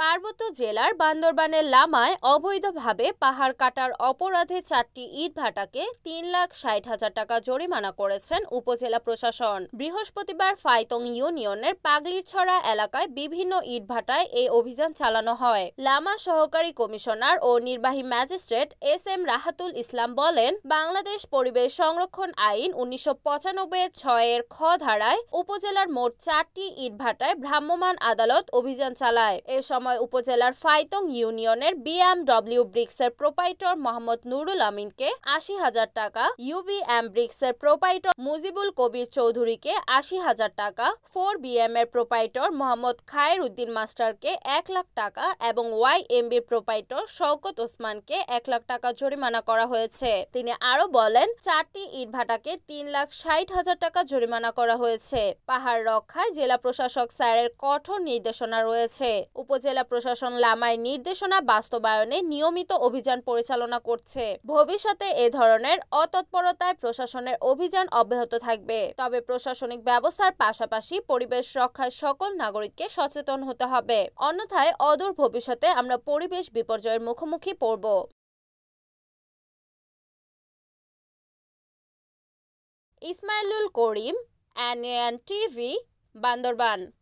পার্বত্য জেলার বান্দরবানের লামায় অবৈধভাবে পাহাড় কাটার অপরাধে চারটি ইটভাটাকে তিন লাখ ষাট হাজার টাকা জরিমানা করেছেন উপজেলা প্রশাসন বৃহস্পতিবার ফাইতং ইউনিয়নের পাগলিরছড়া এলাকায় বিভিন্ন ইটভাটায় এই অভিযান চালানো হয় লামা সহকারী কমিশনার ও নির্বাহী magistrate S M Rahatul Islam বলেন বাংলাদেশ পরিবেশ সংরক্ষণ আইন উনিশশো পঁচানব্বই ছয়ের খ ধারায় উপজেলার মোট চারটি ইটভাটায় ভ্রাম্যমাণ আদালত অভিযান চালায় এ সময় উপজেলার ফাইতং ইউনিয়নের বিএমডব্লিউ ব্রিক্সের প্রোপাইটর মোহাম্মদ নুরুল আমিনকে আশি হাজার টাকা ইউবিএম ব্রিক্সের প্রোপাইটর মুজিবুল কবির চৌধুরীকে আশি হাজার টাকা ফোর বিএম এর প্রোপাইটর মোহাম্মদ খায়ের উদ্দিন মাস্টারকে এক লাখ টাকা এবং ওয়াই এমবি প্রোপাইটর শওকত ওসমানকে এক লাখ টাকা জরিমানা করা হয়েছে তিনি আরো বলেন চারটি ইটভাটাকে তিন লাখ ষাট হাজার টাকা জরিমানা করা হয়েছে পাহাড় রক্ষায় জেলা প্রশাসক স্যারের কঠোর নির্দেশনা রয়েছে উপজেলা উপজেলা প্রশাসন লামায় নির্দেশনা বাস্তবায়নে নিয়মিত অভিযান পরিচালনা করছে ভবিষ্যতে এ ধরনের অতৎপরতায় প্রশাসনের অভিযান অব্যাহত থাকবে তবে প্রশাসনিক ব্যবস্থার পাশাপাশি পরিবেশ রক্ষায় সকল নাগরিককে সচেতন হতে হবে অন্যথায় অদূর ভবিষ্যতে আমরা পরিবেশ বিপর্যয়ের মুখোমুখি পড়ব ইসমাইলুল করিম এন টিভি বান্দরবান